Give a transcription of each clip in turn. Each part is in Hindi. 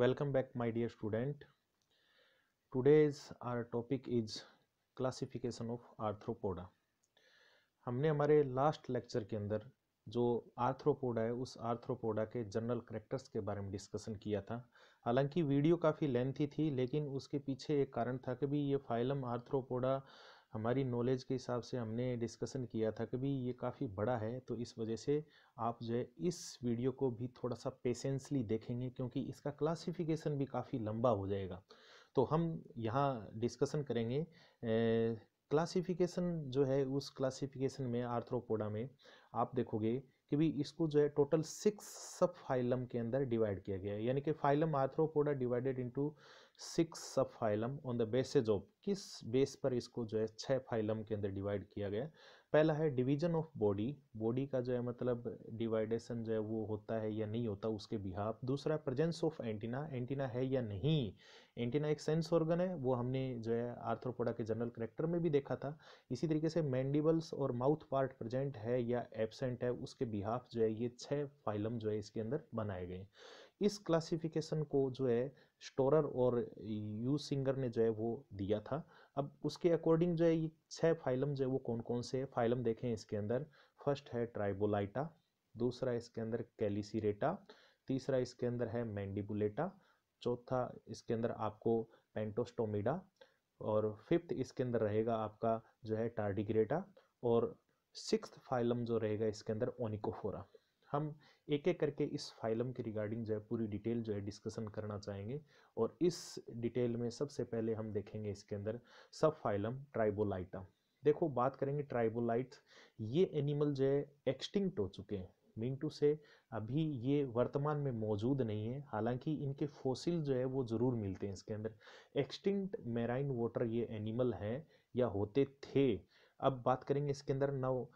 welcome back my dear student today's our topic is classification of arthropoda हमने हमारे लास्ट लेक्चर के अंदर जो आर्थ्रोपोडा है उस आर्थ्रोपोडा के जनरल करेक्टर्स के बारे में डिस्कशन किया था हालांकि वीडियो काफ़ी लेंथी थी लेकिन उसके पीछे एक कारण था कि भी ये फाइलम आर्थ्रोपोडा हमारी नॉलेज के हिसाब से हमने डिस्कशन किया था कि भी ये काफ़ी बड़ा है तो इस वजह से आप जो है इस वीडियो को भी थोड़ा सा पेशेंसली देखेंगे क्योंकि इसका क्लासिफिकेशन भी काफ़ी लंबा हो जाएगा तो हम यहाँ डिस्कसन करेंगे क्लासिफिकेशन जो है उस क्लासिफिकेशन में आर्थ्रोपोडा में आप देखोगे कि भी इसको जो है टोटल सिक्स सब फाइलम के अंदर डिवाइड किया गया है यानी कि phylum Arthropoda divided into six subphylum on the basis of किस बेस पर इसको जो है छः फाइलम के अंदर डिवाइड किया गया पहला है डिवीजन ऑफ बॉडी बॉडी का जो है मतलब डिवाइडेशन जो है वो होता है या नहीं होता उसके बिहाफ दूसरा प्रेजेंस ऑफ एंटीना एंटीना है या नहीं एंटीना एक सेंस ऑर्गन है वो हमने जो है आर्थ्रोपोडा के जनरल करेक्टर में भी देखा था इसी तरीके से मैंडिबल्स और माउथ पार्ट प्रेजेंट है या एबसेंट है उसके बिहाफ जो है ये छः फाइलम जो है इसके अंदर बनाए गए इस क्लासिफिकेशन को जो है स्टोरर और यू सिंगर ने जो है वो दिया था अब उसके अकॉर्डिंग जो है ये छः फाइलम जो है वो कौन कौन से है फाइलम देखें इसके अंदर फर्स्ट है ट्राइबोलाइटा दूसरा इसके अंदर कैलिसरेटा तीसरा इसके अंदर है मैंडिबुलेटा चौथा इसके अंदर आपको पेंटोस्टोमिडा और फिफ्थ इसके अंदर रहेगा आपका जो है टार्डिग्रेटा और सिक्स्थ फाइलम जो रहेगा इसके अंदर ओनिकोफोरा हम एक एक करके इस फाइलम के रिगार्डिंग जो है पूरी डिटेल जो है डिस्कशन करना चाहेंगे और इस डिटेल में सबसे पहले हम देखेंगे इसके अंदर सब फाइलम ट्राइबोलाइटा देखो बात करेंगे ट्राइबोलाइट ये एनिमल जो है एक्सटिंक्ट हो चुके हैं मीन टू से अभी ये वर्तमान में मौजूद नहीं है हालांकि इनके फोसिल जो है वो ज़रूर मिलते हैं इसके अंदर एक्सटिंक्ट मेराइन वाटर ये एनिमल हैं या होते थे अब बात करेंगे इसके अंदर now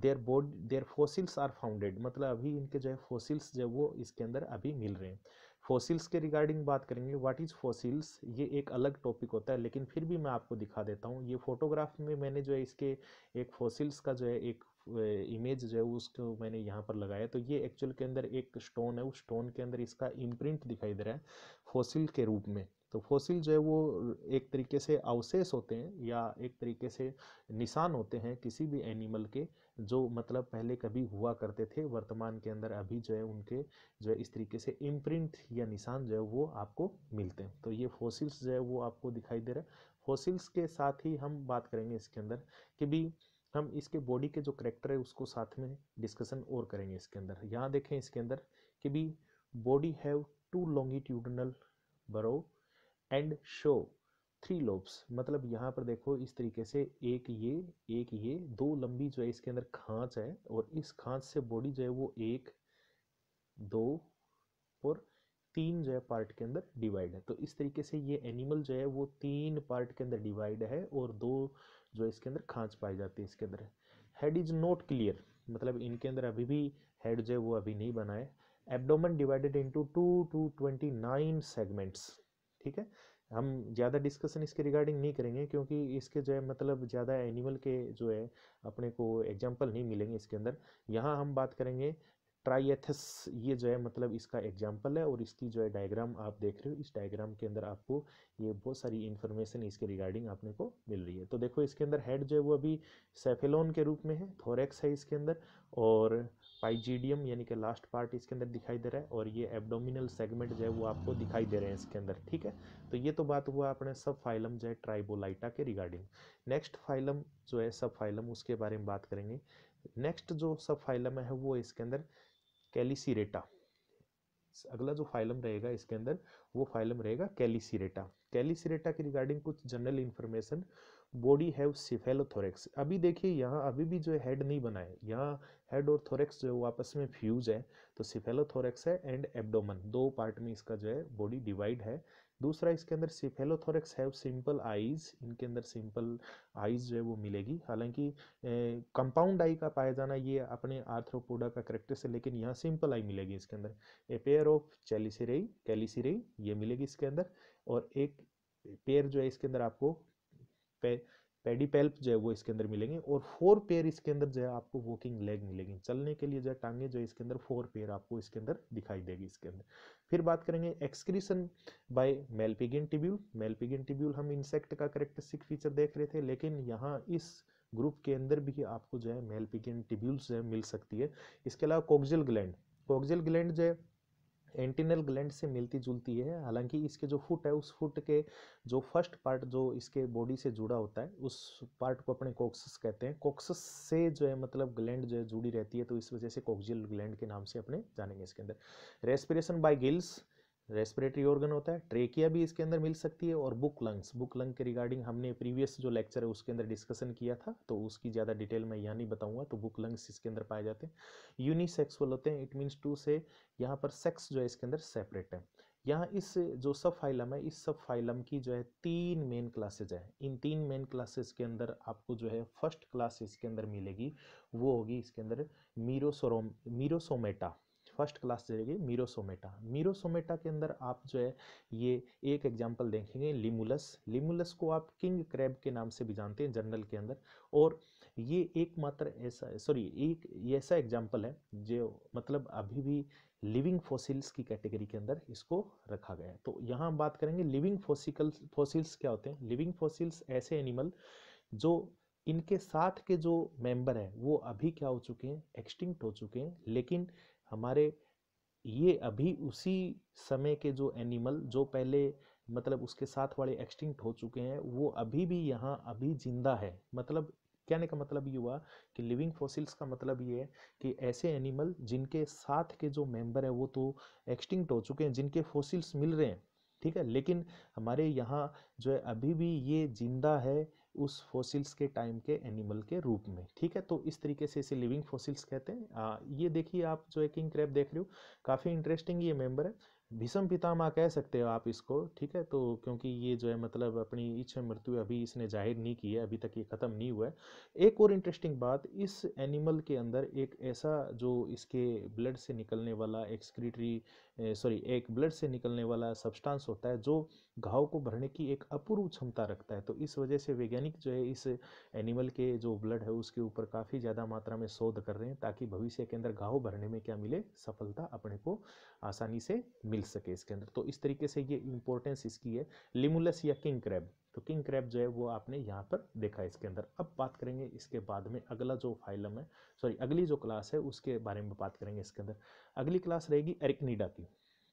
their body their fossils are founded मतलब अभी इनके जो है फोसिल्स जो वो इसके अंदर अभी मिल रहे हैं फोसिल्स के रिगार्डिंग बात करेंगे व्हाट इज़ फोसिल्स ये एक अलग टॉपिक होता है लेकिन फिर भी मैं आपको दिखा देता हूँ ये फोटोग्राफ में मैंने जो है इसके एक फोसिल्स का जो है एक इमेज जो है उसको मैंने यहाँ पर लगाया तो ये एक्चुअल के अंदर एक स्टोन है उस स्टोन के अंदर इसका इम्प्रिंट दिखाई दे रहा है फोसिल के रूप में तो फॉसिल जो है वो एक तरीके से अवशेष होते हैं या एक तरीके से निशान होते हैं किसी भी एनिमल के जो मतलब पहले कभी हुआ करते थे वर्तमान के अंदर अभी जो है उनके जो है इस तरीके से इम्प्रिंट या निशान जो है वो आपको मिलते हैं तो ये फॉसिल्स जो है वो आपको दिखाई दे रहा है फॉसिल्स के साथ ही हम बात करेंगे इसके अंदर कि भी हम इसके बॉडी के जो करेक्टर है उसको साथ में डिस्कशन और करेंगे इसके अंदर यहाँ देखें इसके अंदर कि भी body have two longitudinal furrow and show three lobes मतलब यहाँ पर देखो इस तरीके से एक ये एक ये दो लंबी जो है इसके अंदर खांच है और इस खांच से बॉडी जो है वो एक दो और तीन जो है पार्ट के अंदर डिवाइड है तो इस तरीके से ये एनिमल जो है वो तीन पार्ट के अंदर डिवाइड है और दो जो इसके अंदर खांच पाई जाती है इसके अंदर हेड इज नॉट क्लियर मतलब इनके अंदर अभी भी हेड जो है वो अभी नहीं बना है abdomen divided into two to twenty nine segments ठीक है हम ज़्यादा डिस्कशन इसके रिगार्डिंग नहीं करेंगे क्योंकि इसके जो है मतलब ज़्यादा एनिमल के जो है अपने को एग्जाम्पल नहीं मिलेंगे इसके अंदर यहाँ हम बात करेंगे ट्राइएथस ये जो है मतलब इसका एग्जाम्पल है और इसकी जो है डायग्राम आप देख रहे हो इस डायग्राम के अंदर आपको ये बहुत सारी इन्फॉर्मेशन इसके रिगार्डिंग आपने को मिल रही है तो देखो इसके अंदर हेड जो है वो अभी सेफेलोन के रूप में है थोरेक्स है इसके अंदर और पाइजीडियम यानी कि लास्ट पार्ट इसके अंदर दिखाई दे रहा है और ये एबडोमिनल सेगमेंट जो है वो आपको दिखाई दे रहे हैं इसके अंदर ठीक है तो ये तो बात हुआ अपने सब फाइलम जो है ट्राइबोलाइटा के रिगार्डिंग नेक्स्ट फाइलम जो है सब फाइलम उसके बारे में बात करेंगे नेक्स्ट जो सब फाइलम है वो इसके अंदर कैलिसरेटा अगला जो फाइलम रहेगा इसके अंदर वो फाइलम रहेगा कैलिसरेटा कैलिसरेटा के रिगार्डिंग कुछ general information body have cephalothorax अभी देखिए यहाँ अभी भी जो हैड नहीं बना है यहाँ हेड और थोरेक्स जो है वो आपस में फ्यूज है तो सिफेलोथोरेक्स है एंड एबडोमन दो पार्ट में इसका जो है बॉडी डिवाइड है दूसरा इसके अंदर सिफेलोथोरेक्स हैव सिंपल आईज इनके अंदर सिंपल आईज जो है वो मिलेगी हालांकि कंपाउंड आई का पाया जाना ये अपने आर्थ्रोपोडा का करेक्टर से लेकिन यहाँ सिंपल आई मिलेगी इसके अंदर ए पेयर ऑफ चैलिसरेई कैलिसरेई ये मिलेगी इसके अंदर और एक पेयर जो है इसके अंदर आपको पेडीपेल्प जो है वो इसके अंदर मिलेंगे और फोर पेयर इसके अंदर जो है आपको वॉकिंग लेग मिलेगी चलने के लिए जो है टांगे जो है इसके अंदर फोर पेयर आपको इसके अंदर दिखाई देगी इसके अंदर फिर बात करेंगे excretion by Malpighian tubule Malpighian tubule हम इंसेक्ट का करेक्टरिस्टिक फीचर देख रहे थे लेकिन यहाँ इस ग्रुप के अंदर भी आपको जो है मेलपिगिन टिब्यूल्स जो है मिल सकती है इसके अलावा कोक्जिल ग्लैंड कोक्जिल ग्लैंड जो है एंटीनल ग्लैंड से मिलती जुलती है हालांकि इसके जो फुट है उस फुट के जो फर्स्ट पार्ट जो इसके बॉडी से जुड़ा होता है उस पार्ट को अपने कोक्सस कहते हैं कोक्सस से जो है मतलब ग्लैंड जो है जुड़ी रहती है तो इस वजह से कोक्जियल ग्लैंड के नाम से अपने जानेंगे इसके अंदर respiration by gills respiratory organ होता है ट्रेकिया भी इसके अंदर मिल सकती है और बुक लंग्स बुक लंग के रिगार्डिंग हमने प्रीवियस जो लेक्चर है उसके अंदर डिस्कशन किया था तो उसकी ज़्यादा डिटेल मैं यहाँ नहीं बताऊँगा तो बुक लंग्स इसके अंदर पाए जाते हैं यूनिसेक्सुअल होते हैं इट मीन्स टू से यहाँ पर सेक्स जो है इसके अंदर सेपरेट है यहाँ इस जो सब फाइलम है इस सब फाइलम की जो है तीन मेन क्लासेज है इन तीन मेन क्लासेज के अंदर आपको जो है फर्स्ट क्लास इसके अंदर मिलेगी वो होगी इसके अंदर मीरोसोरोम मीरोसोमेटा फर्स्ट क्लास जाएगी मीरोसोमेटा मीरोसोमेटा के अंदर आप जो है ये एक एग्जाम्पल देखेंगे लिमुलस लिमुलस को आप किंग क्रैब के नाम से भी जानते हैं जनरल के अंदर और ये एकमात्र ऐसा सॉरी एक ऐसा एग्जाम्पल है जो मतलब अभी भी लिविंग फॉसिल्स की कैटेगरी के अंदर इसको रखा गया है तो यहाँ हम बात करेंगे लिविंग फॉसिकल फोसिल्स क्या होते हैं लिविंग फोसिल्स ऐसे एनिमल जो इनके साथ के जो मेंबर हैं वो अभी क्या हो चुके हैं एक्सटिंक्ट हो चुके हैं लेकिन हमारे ये अभी उसी समय के जो एनिमल जो पहले मतलब उसके साथ वाले एक्सटिंक्ट हो चुके हैं वो अभी भी यहाँ अभी जिंदा है मतलब कहने का मतलब ये हुआ कि लिविंग फॉसिल्स का मतलब ये है कि ऐसे एनिमल जिनके साथ के जो मेंबर है वो तो एक्सटिंक्ट हो चुके हैं जिनके फॉसिल्स मिल रहे हैं ठीक है लेकिन हमारे यहाँ जो है अभी भी ये जिंदा है उस फॉसिल्स के टाइम के एनिमल के रूप में ठीक है तो इस तरीके से इसे लिविंग फॉसिल्स कहते हैं आ, ये देखिए आप जो है किंग देख रहे हो काफ़ी इंटरेस्टिंग ये मेम्बर है भीषम पितामा कह सकते हो आप इसको ठीक है तो क्योंकि ये जो है मतलब अपनी इच्छा मृत्यु अभी इसने जाहिर नहीं की है अभी तक ये ख़त्म नहीं हुआ है एक और इंटरेस्टिंग बात इस एनिमल के अंदर एक ऐसा जो इसके ब्लड से निकलने वाला एक्सक्रीटरी सॉरी एक ब्लड से निकलने वाला सब्सटेंस होता है जो घाव को भरने की एक अपूर्व क्षमता रखता है तो इस वजह से वैज्ञानिक जो है इस एनिमल के जो ब्लड है उसके ऊपर काफ़ी ज़्यादा मात्रा में शोध कर रहे हैं ताकि भविष्य के अंदर घाव भरने में क्या मिले सफलता अपने को आसानी से मिल सके इसके अंदर तो इस तरीके से ये इंपॉर्टेंस इसकी है लिमुलस या किंग क्रैब तो किंग क्रैब जो है वो आपने यहाँ पर देखा है इसके अंदर अब बात करेंगे इसके बाद में अगला जो फाइलम है सॉरी अगली जो क्लास है उसके बारे में बात करेंगे इसके अंदर अगली क्लास रहेगी एरिकनीडा की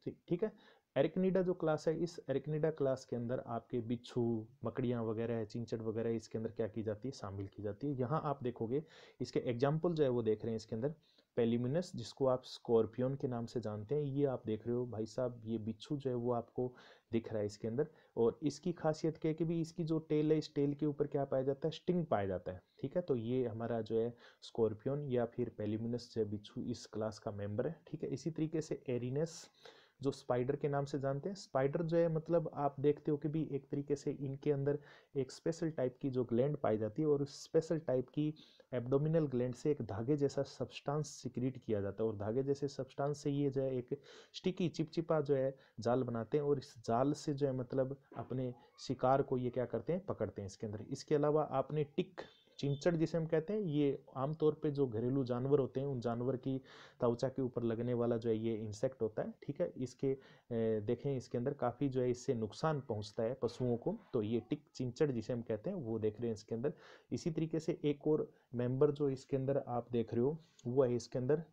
ठीक है एरिकनीडा जो क्लास है इस एरिकनीडा क्लास के अंदर आपके बिच्छू मकड़ियाँ वगैरह चिंचड़ वगैरह इसके अंदर क्या की जाती है शामिल की जाती है यहाँ आप देखोगे इसके एग्जाम्पल जो है वो देख रहे हैं इसके अंदर पेलिमिनस जिसको आप स्कॉर्पियन के नाम से जानते हैं ये आप देख रहे हो भाई साहब ये बिच्छू जो है वो आपको दिख रहा है इसके अंदर और इसकी खासियत क्या है कि भी इसकी जो टेल है इस टेल के ऊपर क्या पाया जाता है स्टिंग पाया जाता है ठीक है तो ये हमारा जो है स्कॉर्पियन या फिर पेलिमिनस जो बिच्छू इस क्लास का मेम्बर है ठीक है इसी तरीके से एरिनस जो स्पाइडर के नाम से जानते हैं स्पाइडर जो है मतलब आप देखते हो कि भी एक तरीके से इनके अंदर एक स्पेशल टाइप की जो ग्लैंड पाई जाती है और उस स्पेशल टाइप की एब्डोमिनल ग्लैंड से एक धागे जैसा सब्सटेंस सिक्रिएट किया जाता है और धागे जैसे सब्सटेंस से ये जो है एक स्टिकी चिपचिपा जो है जाल बनाते हैं और इस जाल से जो है मतलब अपने शिकार को ये क्या करते हैं पकड़ते हैं इसके अंदर इसके अलावा आपने टिक चिंचड़ जिसे हम कहते हैं ये आमतौर पे जो घरेलू जानवर होते हैं उन जानवर की त्वचा के ऊपर लगने वाला जो है ये इंसेक्ट होता है ठीक है इसके देखें इसके अंदर काफ़ी जो है इससे नुकसान पहुंचता है पशुओं को तो ये टिक चिंचड़ जिसे हम कहते हैं वो देख रहे हैं इसके अंदर इसी तरीके से एक और मेम्बर जो इसके अंदर आप देख रहे हो वो है इसके अंदर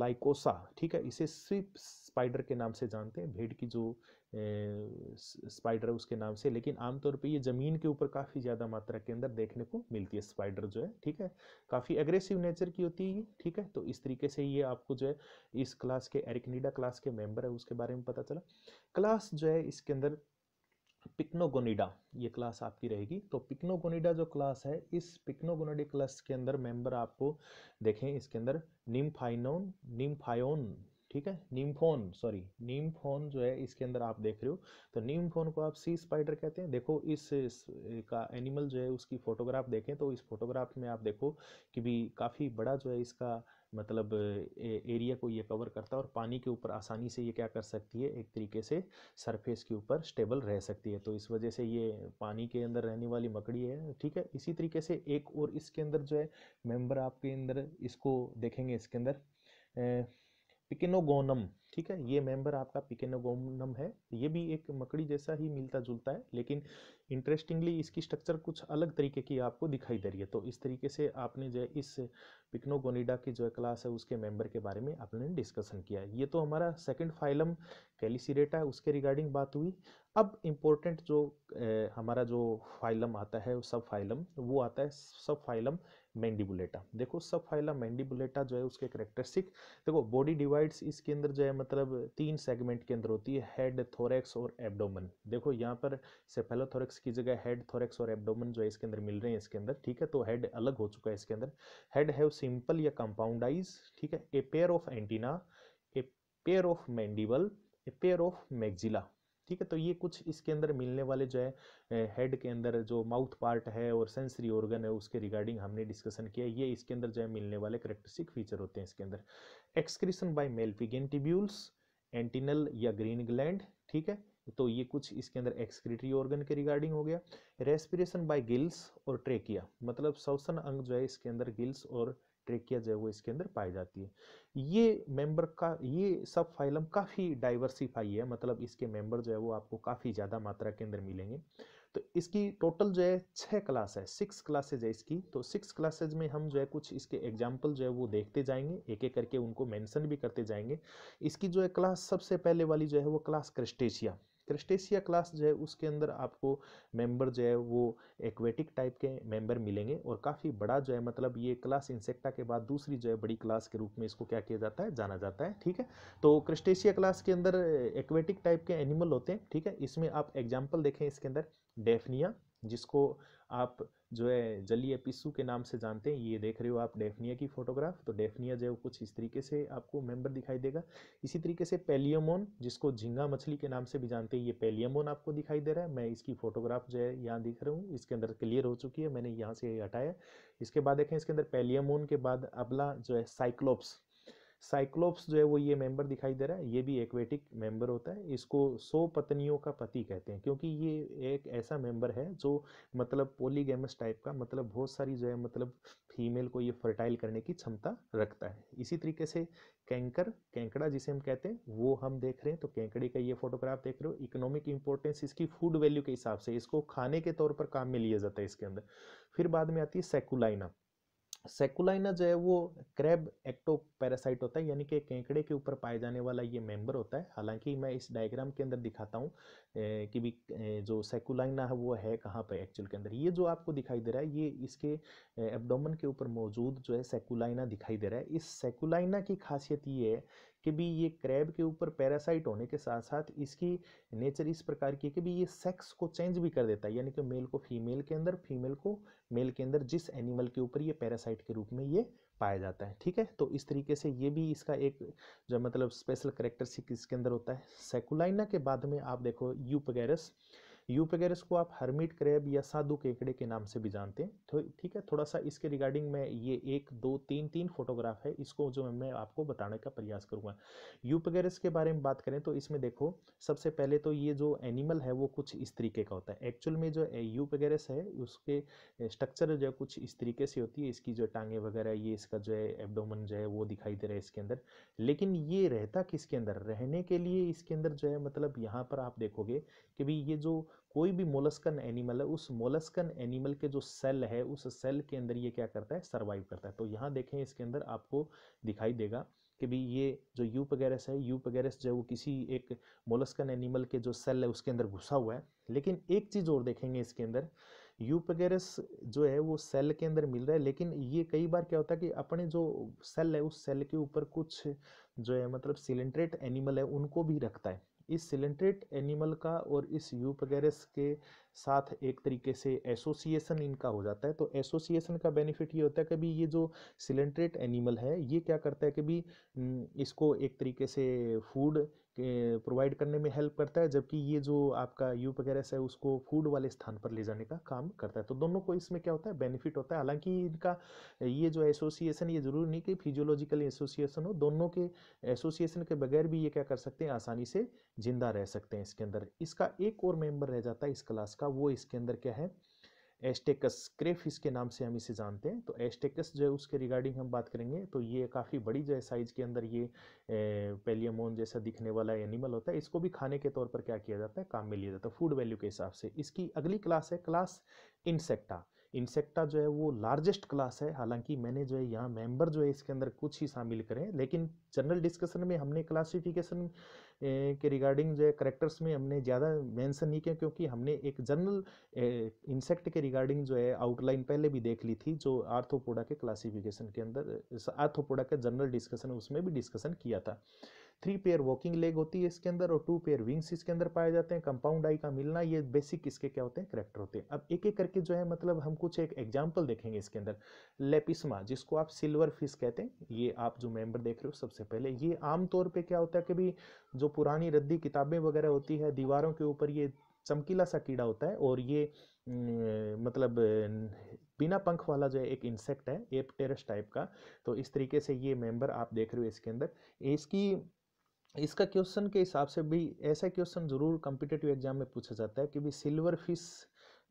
लाइकोसा ठीक है इसे स्विप स्पाइडर के नाम से जानते हैं भेड़ की जो स्पाइडर उसके नाम से लेकिन आमतौर पे ये ज़मीन के ऊपर काफ़ी ज़्यादा मात्रा के अंदर देखने को मिलती है स्पाइडर जो है ठीक है काफ़ी एग्रेसिव नेचर की होती है ठीक है तो इस तरीके से ये आपको जो है इस क्लास के एरिकनीडा क्लास के मेंबर है उसके बारे में पता चला क्लास जो है इसके अंदर पिकनोगोनीडा ये क्लास आपकी रहेगी तो पिकनोगोनीडा जो क्लास है इस पिकनोगोनीडा क्लास के अंदर मेंबर आपको देखें इसके अंदर निम्फाइनोन निम्फायोन ठीक है नीमफोन सॉरी नीमफोन जो है इसके अंदर आप देख रहे हो तो नीमफोन को आप सी स्पाइडर कहते हैं देखो इस, इस का एनिमल जो है उसकी फोटोग्राफ देखें तो इस फोटोग्राफ में आप देखो कि भी काफ़ी बड़ा जो है इसका मतलब ए, एरिया को ये कवर करता है और पानी के ऊपर आसानी से ये क्या कर सकती है एक तरीके से सरफेस के ऊपर स्टेबल रह सकती है तो इस वजह से ये पानी के अंदर रहने वाली मकड़ी है ठीक है इसी तरीके से एक और इसके अंदर जो है मेम्बर आपके अंदर इसको देखेंगे इसके अंदर ए, पिकेनोगोनम ठीक है ये मेंबर आपका पिकेनोगोनम है ये भी एक मकड़ी जैसा ही मिलता जुलता है लेकिन इंटरेस्टिंगली इसकी स्ट्रक्चर कुछ अलग तरीके की आपको दिखाई दे रही है तो इस तरीके से आपने जो है इस पिकनोगोनिडा की जो है क्लास है उसके मेंबर के बारे में आपने डिस्कशन किया है ये तो हमारा सेकेंड फाइलम कैलिसरेटा है उसके रिगार्डिंग बात हुई अब इम्पोर्टेंट जो ए, हमारा जो फाइलम आता है सब फाइलम वो आता है सब फाइलम मैंडिबुलेटा देखो सब फाइला मैंडिबुलेटा जो है उसके करेक्टरिस्टिक देखो बॉडी डिवाइड्स इसके अंदर जो है मतलब तीन सेगमेंट के अंदर होती है हेड थोरेक्स और एब्डोमन देखो यहाँ पर सेफेलोथोरेक्स की जगह हेड थोरेक्स और एब्डोमन जो है इसके अंदर मिल रहे हैं इसके अंदर ठीक है तो हेड अलग हो चुका है इसके अंदर हेड हैव सिंपल या कंपाउंडाइज ठीक है a pair of antenna a pair of mandible a pair of maxilla ठीक है तो ये कुछ इसके अंदर मिलने वाले जो है हेड के अंदर जो माउथ पार्ट है और सेंसरी ऑर्गन है उसके रिगार्डिंग हमने डिस्कशन किया ये इसके अंदर जो है मिलने वाले करेक्टरिस्टिक फीचर होते हैं इसके अंदर एक्सक्रीशन बाय मेल्फिगेंटिब्यूल्स एंटीनल या ग्रीन ग्लैंड ठीक है तो ये कुछ इसके अंदर एक्सक्रीटरी ऑर्गन के रिगार्डिंग हो गया रेस्पिरेशन बाय गिल्स और ट्रेकिया मतलब श्वसन अंग जो है इसके अंदर गिल्स और ट्रेकिया जो है वो इसके अंदर पाई जाती है ये मेंबर का ये सब फाइलम काफ़ी डाइवर्सिफाई है मतलब इसके मेंबर जो है वो आपको काफ़ी ज़्यादा मात्रा के अंदर मिलेंगे तो इसकी टोटल जो है छः क्लास है सिक्स क्लासेज है इसकी तो सिक्स क्लासेज में हम जो है कुछ इसके एग्जाम्पल जो है वो देखते जाएंगे एक एक करके उनको मैंसन भी करते जाएंगे इसकी जो है क्लास सबसे पहले वाली जो है वो क्लास क्रिस्टेशिया क्रिस्टेशिया क्लास जो है उसके अंदर आपको मेंबर जो है वो एक्वेटिक टाइप के मेंबर मिलेंगे और काफ़ी बड़ा जो है मतलब ये क्लास इंसेक्टा के बाद दूसरी जो है बड़ी क्लास के रूप में इसको क्या किया जाता है जाना जाता है ठीक है तो क्रिस्टेशिया क्लास के अंदर एक्वेटिक टाइप के एनिमल होते हैं ठीक है इसमें आप एग्जाम्पल देखें इसके अंदर डेफनिया जिसको आप जो है जलीय पिस्सू के नाम से जानते हैं ये देख रहे हो आप डेफनिया की फोटोग्राफ तो डेफनिया जो है कुछ इस तरीके से आपको मेंबर दिखाई देगा इसी तरीके से पेलियमोन जिसको झिंगा मछली के नाम से भी जानते हैं ये पेलियमोन आपको दिखाई दे रहा है मैं इसकी फोटोग्राफ जो है यहाँ दिख रहा हूँ इसके अंदर क्लियर हो चुकी है मैंने यहाँ से हटाया इसके बाद देखें इसके अंदर पेलियमोन के बाद अबला जो है साइक्लोप्स साइक्लोप्स जो है वो ये मेंबर दिखाई दे रहा है ये भी एक्वेटिक मेंबर होता है इसको सौ पत्नियों का पति कहते हैं क्योंकि ये एक ऐसा मेंबर है जो मतलब पोलीगेमस टाइप का मतलब बहुत सारी जो है मतलब फीमेल को ये फर्टाइल करने की क्षमता रखता है इसी तरीके से कैंकर कैंकड़ा जिसे हम कहते हैं वो हम देख रहे हैं तो कैंकड़े का ये फोटोग्राफ देख रहे हो इकोनॉमिक इंपॉर्टेंस इसकी फूड वैल्यू के हिसाब से इसको खाने के तौर पर काम में लिया जाता है इसके अंदर फिर बाद में आती है सेकुलाइना सेकुलाइना जो है वो क्रैब एक्टो पैरासाइट होता है यानी कि केंकड़े के ऊपर पाए जाने वाला ये मेंबर होता है हालांकि मैं इस डायग्राम के अंदर दिखाता हूँ कि भी जो सेकुलाइना है वो है कहाँ पर एक्चुअल के अंदर ये जो आपको दिखाई दे रहा है ये इसके एबडोमन के ऊपर मौजूद जो है सेकुलाइना दिखाई दे रहा है इस सेकुलाइना की खासियत ये है कि भी ये क्रैब के ऊपर पैरासाइट होने के साथ साथ इसकी नेचर इस प्रकार की है कि भी ये सेक्स को चेंज भी कर देता है यानी कि मेल को फीमेल के अंदर फीमेल को मेल के अंदर जिस एनिमल के ऊपर ये पैरासाइट के रूप में ये पाया जाता है ठीक है तो इस तरीके से ये भी इसका एक जो मतलब स्पेशल करेक्टरसिक इसके अंदर होता है सेकुलाइना के बाद में आप देखो यूपगैरस यूपेगरस को आप हर्मिट क्रैब या साधु केकड़े के नाम से भी जानते हैं तो ठीक है थोड़ा सा इसके रिगार्डिंग मैं ये एक दो तीन तीन फोटोग्राफ है इसको जो मैं आपको बताने का प्रयास करूँगा यूपेगरस के बारे में बात करें तो इसमें देखो सबसे पहले तो ये जो एनिमल है वो कुछ इस तरीके का होता है एक्चुअल में जो यूपेगरस है उसके स्ट्रक्चर जो है कुछ इस तरीके से होती है इसकी जो टांगे वगैरह ये इसका जो है एबडोमन जो है वो दिखाई दे रहा है इसके अंदर लेकिन ये रहता किसके अंदर रहने के लिए इसके अंदर जो है मतलब यहाँ पर आप देखोगे कि भाई ये जो कोई भी मोलस्कन एनिमल है उस मोलस्कन एनिमल के जो सेल है उस सेल के अंदर ये क्या करता है सर्वाइव करता है तो यहाँ देखें इसके अंदर आपको दिखाई देगा कि भाई ये जो यू पगैरस है यू पगैरस जो वो किसी एक मोलस्कन एनिमल के जो सेल है उसके अंदर घुसा हुआ है लेकिन एक चीज़ और देखेंगे इसके अंदर यू पगैरस जो है वो सेल के अंदर मिल रहा है लेकिन ये कई बार क्या होता है कि अपने जो सेल है उस सेल के ऊपर कुछ जो है मतलब सिलेंट्रेट एनिमल है उनको भी रखता है इस सिलेंट्रेट एनिमल का और इस यूपगेरेस के साथ एक तरीके से एसोसिएशन इनका हो जाता है तो एसोसिएशन का बेनिफिट ये होता है कि भी ये जो सिलेंट्रेट एनिमल है ये क्या करता है कि भी इसको एक तरीके से फूड प्रोवाइड करने में हेल्प करता है जबकि ये जो आपका यू वगैरह है उसको फूड वाले स्थान पर ले जाने का काम करता है तो दोनों को इसमें क्या होता है बेनिफिट होता है हालांकि इनका ये जो एसोसिएशन ये जरूरी नहीं कि फिजियोलॉजिकल एसोसिएशन हो दोनों के एसोसिएशन के बगैर भी ये क्या कर सकते हैं आसानी से जिंदा रह सकते हैं इसके अंदर इसका एक और मेम्बर रह जाता है इस क्लास का था वो इसके अंदर क्या है एस्टेकस क्रेफ इसके नाम से हम इसे जानते हैं तो एस्टेकस जो है उसके रिगार्डिंग हम बात करेंगे तो ये काफ़ी बड़ी जो है साइज़ के अंदर ये पेलियमोन जैसा दिखने वाला एनिमल होता है इसको भी खाने के तौर पर क्या किया जाता है काम में लिया जाता है फूड वैल्यू के हिसाब से इसकी अगली क्लास है क्लास इंसेक्टा इंसेक्टा जो है वो लार्जेस्ट क्लास है हालांकि मैंने जो है यहाँ मेंबर जो है इसके अंदर कुछ ही शामिल करें लेकिन जनरल डिस्कशन में हमने क्लासिफिकेशन के रिगार्डिंग जो है करेक्टर्स में हमने ज़्यादा मेंशन नहीं किया क्योंकि हमने एक जनरल इंसेक्ट के रिगार्डिंग जो है आउटलाइन पहले भी देख ली थी जो आर्थोपोडा के क्लासिफिकेशन के अंदर आर्थोपोडा का जनरल डिस्कशन उसमें भी डिस्कशन किया था थ्री पेयर वॉकिंग लेग होती है इसके अंदर और टू पेयर विंग्स इसके अंदर पाए जाते हैं कंपाउंड आई का मिलना ये बेसिक इसके क्या होते हैं करेक्टर होते हैं अब एक एक करके जो है मतलब हम कुछ एक एग्जाम्पल देखेंगे इसके अंदर लेपिसमा जिसको आप सिल्वर फिश कहते हैं ये आप जो मेम्बर देख रहे हो सबसे पहले ये आमतौर पर क्या होता है कि भी जो पुरानी रद्दी किताबें वगैरह होती है दीवारों के ऊपर ये चमकीला सा कीड़ा होता है और ये मतलब बिना पंख वाला जो है एक इंसेक्ट है एप टेरस टाइप का तो इस तरीके से ये मेंबर आप देख रहे हो इसके अंदर इसकी इसका क्वेश्चन के हिसाब से भी ऐसा क्वेश्चन ज़रूर कॉम्पिटेटिव एग्जाम में पूछा जाता है कि भी सिल्वर फिश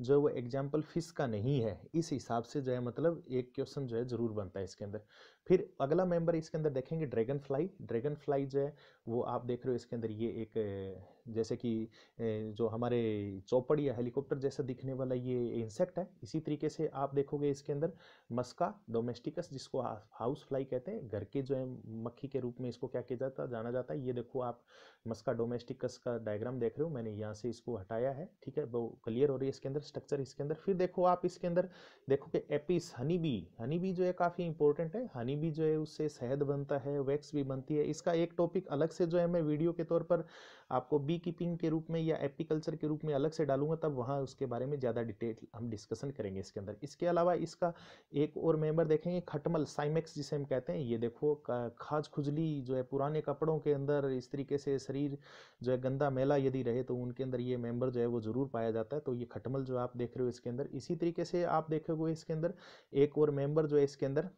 जो है वो एग्जाम्पल फिश का नहीं है इस हिसाब से जो है मतलब एक क्वेश्चन जो है ज़रूर बनता है इसके अंदर फिर अगला मेंबर इसके अंदर देखेंगे ड्रैगन फ्लाई ड्रैगन फ्लाई जो है वो आप देख रहे हो इसके अंदर ये एक जैसे कि जो हमारे चौपड़ या हेलीकॉप्टर जैसा दिखने वाला ये इंसेक्ट है इसी तरीके से आप देखोगे इसके अंदर मस्का डोमेस्टिकस जिसको हाउस फ्लाई कहते हैं घर के जो है मक्खी के रूप में इसको क्या किया जाता जाना जाता है ये देखो आप मस्का डोमेस्टिकस का डायग्राम देख रहे हो मैंने यहाँ से इसको हटाया है ठीक है वो क्लियर हो रही है इसके अंदर स्ट्रक्चर इसके अंदर फिर देखो आप इसके अंदर देखो कि Apis honey bee honey bee जो है काफ़ी इंपॉर्टेंट है हनी बी जो है उससे शहद बनता है वैक्स भी बनती है इसका एक टॉपिक अलग से जो है मैं वीडियो के तौर पर आपको बी कीपिंग के रूप में या एपिकल्चर के रूप में अलग से डालूंगा तब वहाँ उसके बारे में ज़्यादा डिटेल हम डिस्कशन करेंगे इसके अंदर इसके अलावा इसका एक और मेंबर देखेंगे खटमल साइमेक्स जिसे हम कहते हैं ये देखो खाज खुजली जो है पुराने कपड़ों के अंदर इस तरीके से शरीर जो है गंदा मेला यदि रहे तो उनके अंदर ये मेंबर जो है वो ज़रूर पाया जाता है तो ये खटमल जो आप देख रहे हो इसके अंदर इसी तरीके से आप देखोगे इसके अंदर एक और मेंबर जो है इसके अंदर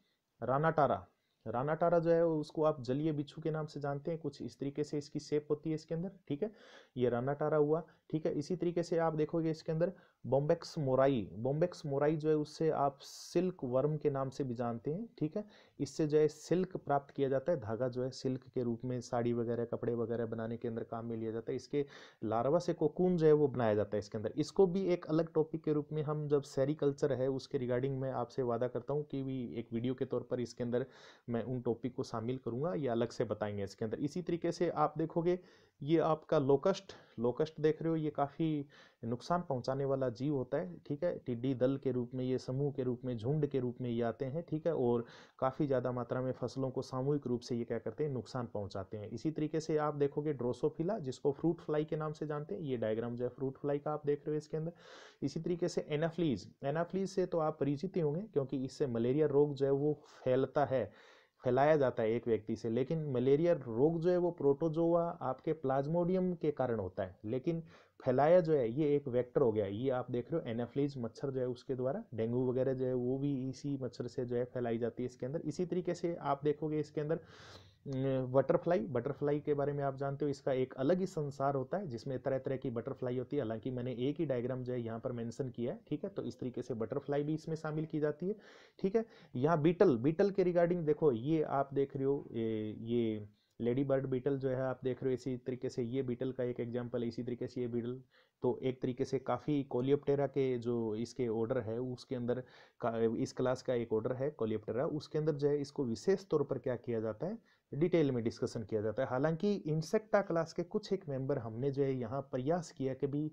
रानाटारा राना टारा जो है उसको आप जलीय बिच्छू के नाम से जानते हैं कुछ इस तरीके से इसकी शेप होती है इसके अंदर ठीक है ये राना टारा हुआ ठीक है इसी तरीके से आप देखोगे इसके अंदर बॉम्बेक्स मोराई बॉम्बेक्स मोराई जो है उससे आप सिल्क वर्म के नाम से भी जानते हैं ठीक है इससे जो है सिल्क प्राप्त किया जाता है धागा जो है सिल्क के रूप में साड़ी वगैरह कपड़े वगैरह बनाने के अंदर काम में लिया जाता है इसके लार्वा से कोकून जो है वो बनाया जाता है इसके अंदर इसको भी एक अलग टॉपिक के रूप में हम जब सेरिकल्चर है उसके रिगार्डिंग मैं आपसे वादा करता हूँ कि भी एक वीडियो के तौर पर इसके अंदर मैं उन टॉपिक को शामिल करूँगा या अलग से बताएंगे इसके अंदर इसी तरीके से आप देखोगे ये आपका लोकस्ट लोकस्ट देख रहे हो ये काफ़ी नुकसान पहुँचाने वाला जीव होता है ठीक है टिड्डी दल के रूप में ये समूह के रूप में झुंड के रूप में ये आते हैं ठीक है और काफ़ी ज़्यादा मात्रा में फसलों को सामूहिक रूप से ये क्या करते हैं नुकसान पहुँचाते हैं इसी तरीके से आप देखोगे ड्रोसोफिला जिसको फ्रूट फ्लाई के नाम से जानते हैं ये डायग्राम जो है फ्रूट फ्लाई का आप देख रहे हो इसके अंदर इसी तरीके से एनाफ्लीज एनाफ्लीज से तो आप परिचित ही होंगे क्योंकि इससे मलेरिया रोग जो है वो फैलता है फैलाया जाता है एक व्यक्ति से लेकिन मलेरिया रोग जो है वो प्रोटोजोआ आपके प्लाज्मोडियम के कारण होता है लेकिन फैलाया जो है ये एक वेक्टर हो गया ये आप देख रहे हो एनाफ्लीज मच्छर जो है उसके द्वारा डेंगू वगैरह जो है वो भी इसी मच्छर से जो है फैलाई जाती है इसके अंदर इसी तरीके से आप देखोगे इसके अंदर बटरफ्लाई बटरफ्लाई के बारे में आप जानते हो इसका एक अलग ही संसार होता है जिसमें तरह तरह की बटरफ्लाई होती है हालांकि मैंने एक ही डायग्राम जो है यहाँ पर मेंशन किया है ठीक है तो इस तरीके से बटरफ्लाई भी इसमें शामिल की जाती है ठीक है यहाँ बीटल बीटल के रिगार्डिंग देखो ये आप देख रहे हो ये लेडी बर्ड बीटल जो है आप देख रहे हो इसी तरीके से ये बीटल का एक एग्जाम्पल इसी तरीके से ये बीटल तो एक तरीके से काफ़ी कोलियोप्टेरा के जो इसके ऑर्डर है उसके अंदर का इस क्लास का एक ऑर्डर है कोलियोप्टेरा उसके अंदर जो है इसको विशेष तौर पर क्या किया जाता है डिटेल में डिस्कशन किया जाता है हालांकि इंसेक्टा क्लास के कुछ एक मेंबर हमने जो है यहाँ प्रयास किया कि भी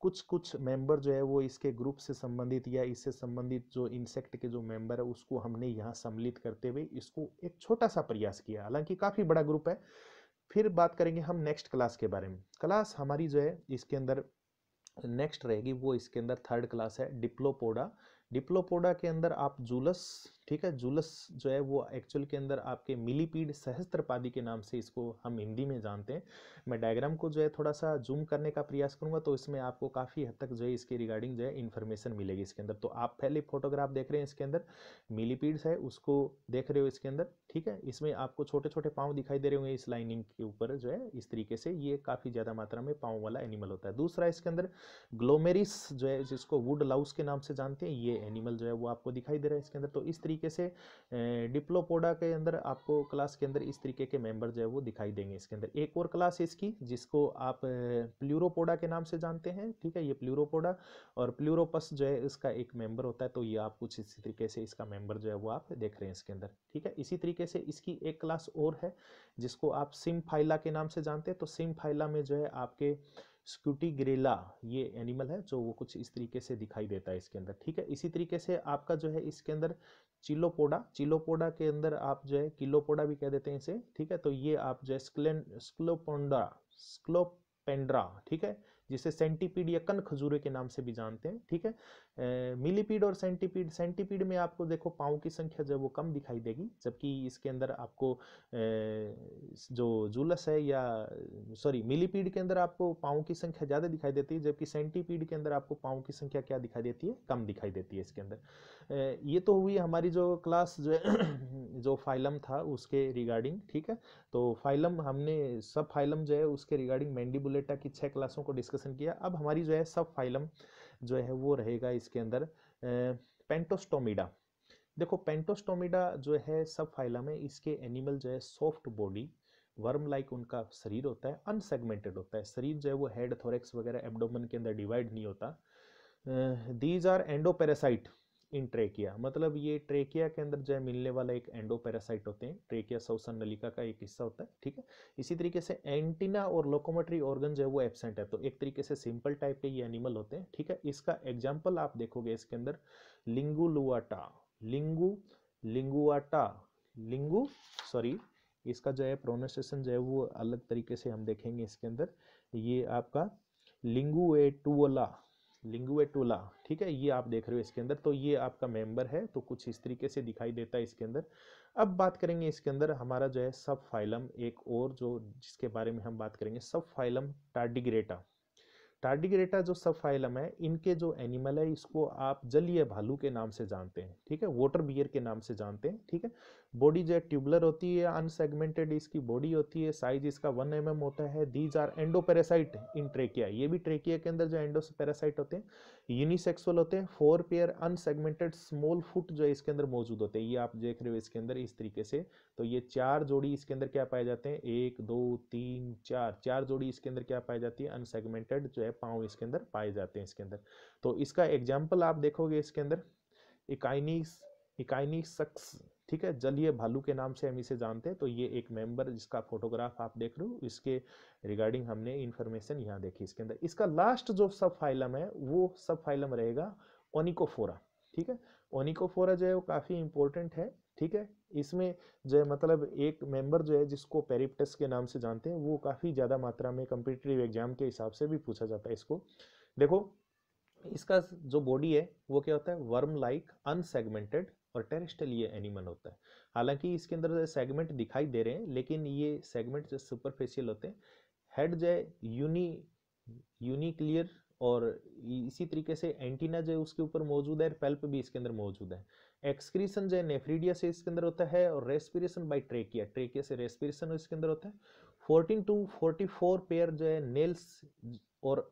कुछ कुछ मेंबर जो है वो इसके ग्रुप से संबंधित या इससे संबंधित जो इंसेक्ट के जो मेंबर है उसको हमने यहाँ सम्मिलित करते हुए इसको एक छोटा सा प्रयास किया हालांकि काफ़ी बड़ा ग्रुप है फिर बात करेंगे हम नेक्स्ट क्लास के बारे में क्लास हमारी जो है इसके अंदर नेक्स्ट रहेगी वो इसके अंदर थर्ड क्लास है डिप्लोपोडा डिप्लोपोडा के अंदर आप जूलस ठीक है जुलस जो है वो एक्चुअल के अंदर आपके मिलीपीड सहस्त्रपादी के नाम से इसको हम हिंदी में जानते हैं मैं डायग्राम को जो है थोड़ा सा जूम करने का प्रयास करूंगा तो इसमें आपको काफ़ी हद तक जो है इसके रिगार्डिंग जो है इन्फॉर्मेशन मिलेगी इसके अंदर तो आप पहले फोटोग्राफ देख रहे हैं इसके अंदर मिलीपीड्स है उसको देख रहे हो इसके अंदर ठीक है इसमें आपको छोटे छोटे पाँव दिखाई दे रहे होंगे इस लाइनिंग के ऊपर जो है इस तरीके से ये काफ़ी ज़्यादा मात्रा में पाँव वाला एनिमल होता है दूसरा इसके अंदर ग्लोमेरिस जो है जिसको वुड लाउस के नाम से जानते हैं ये एनिमल जो है वो आपको दिखाई दे रहा है इसके अंदर तो इस तरीके तरीके से डिप्लोपोडा के अंदर आपको क्लास के अंदर इस तरीके के मेंबर जो है वो दिखाई देंगे इसके अंदर एक और क्लास इसकी जिसको आप प्लूरोपोडा के नाम से जानते हैं ठीक है ये प्लूरोपोडा और प्लूरोपस जो है इसका एक मेंबर होता है तो ये आप कुछ इसी तरीके से इसका मेंबर जो है वो आप देख रहे हैं इसके अंदर ठीक है इसी तरीके से इसकी एक क्लास और है जिसको आप सिम के नाम से जानते हैं तो सिम में जो है आपके स्कूटी ग्रेला ये एनिमल है जो वो कुछ इस तरीके से दिखाई देता है इसके अंदर ठीक है इसी तरीके से आपका जो है इसके अंदर चिलोपोडा चिलोपोडा के अंदर आप जो है किलोपोडा भी कह देते हैं इसे ठीक है तो ये आप जो है स्क्लेन स्क्लोपोडा स्क्लोपेंड्रा ठीक है जिसे सेंटीपीड या कन खजूरे के नाम से भी जानते हैं ठीक है मिलीपीड और सेंटीपीड सेंटीपीड में आपको देखो पाँव की संख्या जो है वो कम दिखाई देगी जबकि इसके अंदर आपको जो जूलस है या सॉरी मिलीपीड के अंदर आपको पाँव की संख्या ज़्यादा दिखाई देती है जबकि सेंटीपीड के अंदर आपको पाँव की संख्या क्या दिखाई देती है कम दिखाई देती है इसके अंदर ये तो हुई हमारी जो क्लास जो जो फाइलम था उसके रिगार्डिंग ठीक है तो फाइलम हमने सब फाइलम जो है उसके रिगार्डिंग मैंडिबुलेटा की छः क्लासों को डिस्कशन किया अब हमारी जो है सब फाइलम जो है वो रहेगा इसके अंदर पेंटोस्टोमिडा देखो पेंटोस्टोमिडा जो है सब फाइला में इसके एनिमल जो है सॉफ्ट बॉडी वर्म लाइक उनका शरीर होता है अनसेगमेंटेड होता है शरीर जो है वो हेड थोरेक्स वगैरह एबडोमन के अंदर डिवाइड नहीं होता these are endoparasite in trachea मतलब ये ट्रेकिया के अंदर जो है मिलने वाला एक एंडो पैरासाइट होते हैं ट्रेकिया सौसन नलिका का एक हिस्सा होता है ठीक है इसी तरीके से एंटीना और लोकोमोटरी ऑर्गन जो है वो एबसेंट है तो एक तरीके से सिंपल टाइप के ये एनिमल होते हैं ठीक है इसका एग्जाम्पल आप देखोगे इसके अंदर लिंगुलुआटा लिंगू लिंगुआटा लिंगू सॉरी इसका जो है प्रोनाउंसिएशन जो है वो अलग तरीके से हम देखेंगे इसके अंदर ये आपका लिंगुएटुअला लिंगुएटोला ठीक है ये आप देख रहे हो इसके अंदर तो ये आपका मेंबर है तो कुछ इस तरीके से दिखाई देता है इसके अंदर अब बात करेंगे इसके अंदर हमारा जो है सब फाइलम एक और जो जिसके बारे में हम बात करेंगे सब फाइलम टाडिग्रेटा टार्डिग्रेटा जो सब फाइलम है इनके जो एनिमल है इसको आप जलीय भालू के नाम से जानते हैं ठीक है वाटर बियर के नाम से जानते हैं ठीक है बॉडी जो है ट्यूबलर होती है अनसेगमेंटेड इसकी बॉडी होती है साइज इसका वन एम mm होता है these are endoparasite in trachea ये भी ट्रेकिया के अंदर जो एंडोपेरासाइट होते हैं यूनिसेक्सुअल होते हैं four pair unsegmented small foot जो है इसके अंदर मौजूद होते हैं ये आप देख रहे हो इसके अंदर इस तरीके से तो ये चार जोड़ी इसके अंदर क्या पाए जाते हैं एक दो तीन चार चार जोड़ी इसके अंदर क्या पाई जाती है अनसेगमेंटेड जो है पाँव इसके अंदर पाए जाते हैं इसके अंदर तो इसका एग्जाम्पल आप देखोगे इसके अंदर इकाइनिस इकाइनी शख्स ठीक है जलीय भालू के नाम से हम इसे जानते हैं तो ये एक मेंबर जिसका फोटोग्राफ आप देख रहे हो इसके रिगार्डिंग हमने इन्फॉर्मेशन यहाँ देखी इसके अंदर इसका लास्ट जो सब फाइलम है वो सब फाइलम रहेगा ओनिकोफोरा ठीक है ओनिकोफोरा जो है वो काफ़ी इंपॉर्टेंट है ठीक है इसमें जो है मतलब एक मेंबर जो है जिसको पेरिप्टस के नाम से जानते हैं वो काफ़ी ज़्यादा मात्रा में कम्पिटेटिव एग्जाम के हिसाब से भी पूछा जाता है इसको देखो इसका जो बॉडी है वो क्या होता है वर्म लाइक अनसेगमेंटेड और टेरिस्टल ये एनिमल होता है हालांकि इसके अंदर जो सेगमेंट दिखाई दे रहे हैं लेकिन ये सेगमेंट जो सुपरफेशियल होते हैं हेड जो है यूनी यूनिक्लियर और इसी तरीके से एंटीना जो है उसके ऊपर मौजूद है और पेल्प भी इसके अंदर मौजूद है एक्सक्रीशन जो है नेफ्रीडिया से इसके अंदर होता है और रेस्पिरेशन बाय ट्रेकिया ट्रेकिया से रेस्पिरेशन इसके अंदर होता है 14 टू 44 पेयर जो है नेल्स और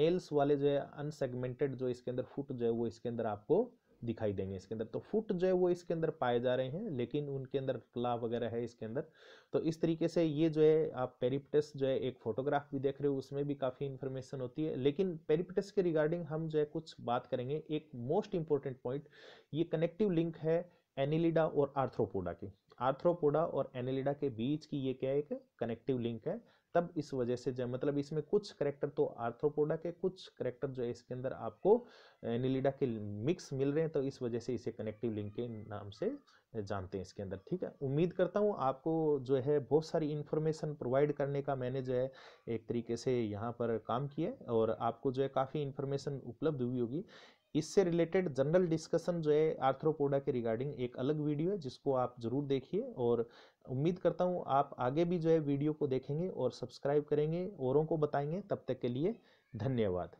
नेल्स वाले जो है अनसेगमेंटेड जो इसके अंदर फुट जो है वो इसके अंदर आपको दिखाई देंगे इसके अंदर तो फुट जो है वो इसके अंदर पाए जा रहे हैं लेकिन उनके अंदर कला वगैरह है इसके अंदर तो इस तरीके से ये जो है आप पेरिप्टस जो है एक फोटोग्राफ भी देख रहे हो उसमें भी काफ़ी इन्फॉर्मेशन होती है लेकिन पेरिप्टस के रिगार्डिंग हम जो है कुछ बात करेंगे एक मोस्ट इंपॉर्टेंट पॉइंट ये कनेक्टिव लिंक है एनिलिडा और आर्थ्रोपोडा की आर्थ्रोपोडा और एनिलिडा के बीच की ये क्या एक कनेक्टिव लिंक है तब इस वजह से जो मतलब इसमें कुछ करेक्टर तो आर्थ्रोपोडा के कुछ करेक्टर जो है इसके अंदर आपको एनिलिडा के मिक्स मिल रहे हैं तो इस वजह से इसे कनेक्टिव लिंक के नाम से जानते हैं इसके अंदर ठीक है उम्मीद करता हूँ आपको जो है बहुत सारी इन्फॉर्मेशन प्रोवाइड करने का मैंने जो है एक तरीके से यहाँ पर काम किया और आपको जो है काफ़ी इन्फॉर्मेशन उपलब्ध हुई होगी इससे रिलेटेड जनरल डिस्कशन जो है आर्थ्रोपोडा के रिगार्डिंग एक अलग वीडियो है जिसको आप जरूर देखिए और उम्मीद करता हूँ आप आगे भी जो है वीडियो को देखेंगे और सब्सक्राइब करेंगे औरों को बताएंगे तब तक के लिए धन्यवाद